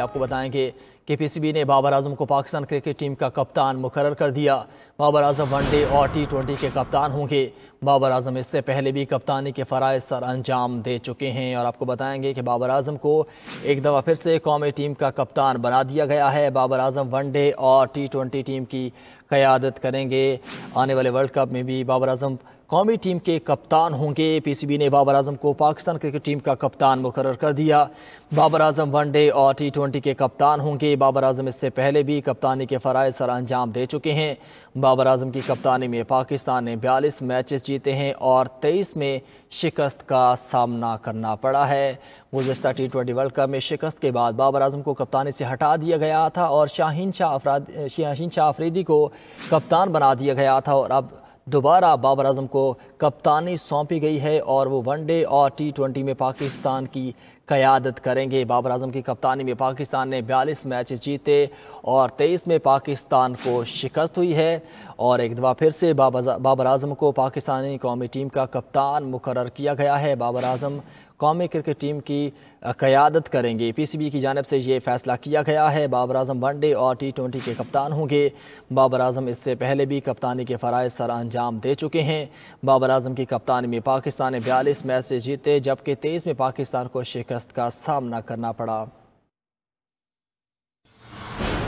आपको बताएं कि के पी सी बी ने बाबर आजम को पाकिस्तान क्रिकेट टीम का कप्तान मुकर कर दिया बाबर आजम वनडे और टी ट्वेंटी के कप्तान होंगे बाबर आजम इससे पहले भी कप्तानी के फ़रज़ सर अंजाम दे चुके हैं और आपको बताएंगे कि बाबर आजम को एक दफ़ा फिर से कौमी टीम का कप्तान बना दिया गया है बाबर आजम वनडे और टी ट्वेंटी टीम की क़्यादत करेंगे आने वाले वर्ल्ड कप में भी बाबर आजम कौमी टीम के कप्तान होंगे पीसीबी ने बाबर आजम को पाकिस्तान क्रिकेट टीम का कप्तान मुकर कर दिया बाबर आजम वनडे और टी ट्वेंटी के कप्तान होंगे बाबर आजम इससे पहले भी कप्तानी के फ़रज़ सर अंजाम दे चुके हैं बाबर आजम की कप्तानी में पाकिस्तान ने बयालीस मैच जीते हैं और तेईस में शिकस्त का सामना करना पड़ा है गुजशत टी ट्वेंटी वर्ल्ड कप में शिकस्त के बाद बाबर आजम को कप्तानी से हटा दिया गया था और शाहीन शाह अफराद शाहीन शाह अफरीदी को कप्तान बना दिया गया था और अब दोबारा बाबर अजम को कप्तानी सौंपी गई है और वो वनडे और टी ट्वेंटी में पाकिस्तान की क़्यादत करेंगे बाबर अजम की कप्तानी में पाकिस्तान ने बयालीस मैच जीते और तेईस में पाकिस्तान को शिकस्त हुई है और एक दफ़ा फिर से बाबर अजम को पाकिस्तानी कौमी टीम का कप्तान मुकर किया गया है बाबर अजम कौमी क्रिकेट टीम की क़्यादत करेंगे पी सी बी की जानब से ये फ़ैसला किया गया है बाबर अजम वनडे और टी ट्वेंटी के कप्तान होंगे बाबर अजम इससे पहले भी कप्तानी के फ़रज़ सर अंजाम दे चुके हैं बाबर अजम की कप्तानी में पाकिस्तान ने बयालीस मैच से जीते जबकि तेईस में पाकिस्तान को शिकस्त का सामना करना पड़ा